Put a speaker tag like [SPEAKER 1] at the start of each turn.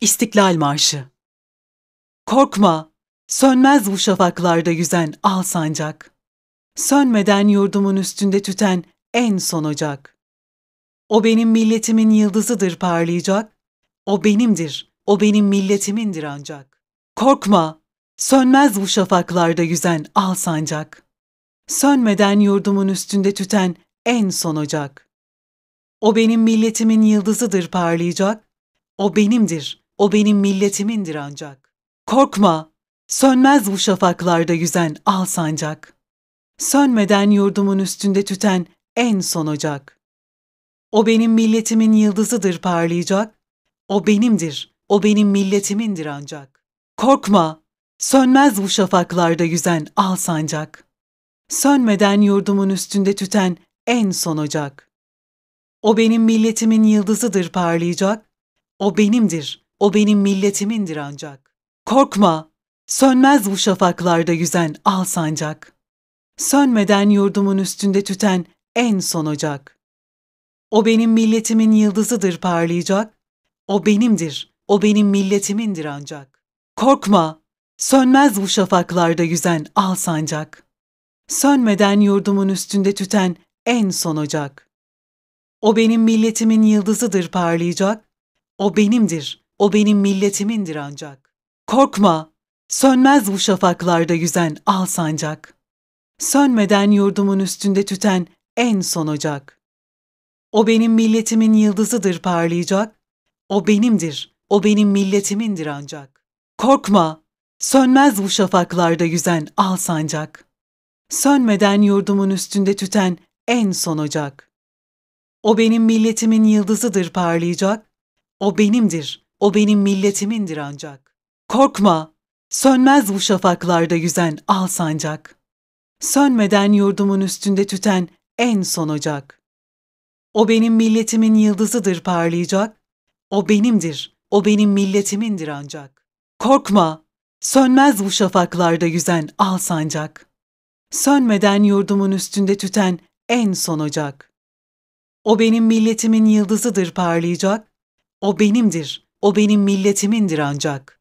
[SPEAKER 1] İstiklal Marşı Korkma, sönmez bu şafaklarda yüzen al sancak. Sönmeden yurdumun üstünde tüten en son ocak. O benim milletimin yıldızıdır parlayacak. O benimdir, o benim milletimindir ancak. Korkma, sönmez bu şafaklarda yüzen al sancak. Sönmeden yurdumun üstünde tüten en son ocak. O benim milletimin yıldızıdır parlayacak. O benimdir, o benim milletimindir ancak. Korkma, sönmez bu şafaklarda yüzen al sancak. Sönmeden yurdumun üstünde tüten en son ocak. O benim milletimin yıldızıdır parlayacak. O benimdir, o benim milletimindir ancak. Korkma, sönmez bu şafaklarda yüzen al sancak. Sönmeden yurdumun üstünde tüten en son ocak. O benim milletimin yıldızıdır parlayacak. O benimdir, o benim milletimindir ancak. Korkma, sönmez bu şafaklarda yüzen al sancak. Sönmeden yurdumun üstünde tüten en son ocak. O benim milletimin yıldızıdır parlayacak. O benimdir, o benim milletimindir ancak. Korkma, sönmez bu şafaklarda yüzen al sancak. Sönmeden yurdumun üstünde tüten en son ocak. O benim milletimin yıldızıdır parlayacak. O benimdir, o benim milletimindir ancak. Korkma, sönmez bu şafaklarda yüzen al sancak. Sönmeden yurdumun üstünde tüten en son ocak. O benim milletimin yıldızıdır parlayacak. O benimdir, o benim milletimindir ancak. Korkma, sönmez bu şafaklarda yüzen al sancak. Sönmeden yurdumun üstünde tüten en son ocak. O benim milletimin yıldızıdır parlayacak. O benimdir, o benim milletimindir ancak. Korkma, sönmez bu şafaklarda yüzen al sancak. Sönmeden yurdumun üstünde tüten en son ocak. O benim milletimin yıldızıdır parlayacak. O benimdir, o benim milletimindir ancak. Korkma, sönmez bu şafaklarda yüzen al sancak. Sönmeden yurdumun üstünde tüten en son ocak. O benim milletimin yıldızıdır parlayacak. O benimdir, o benim milletimindir ancak.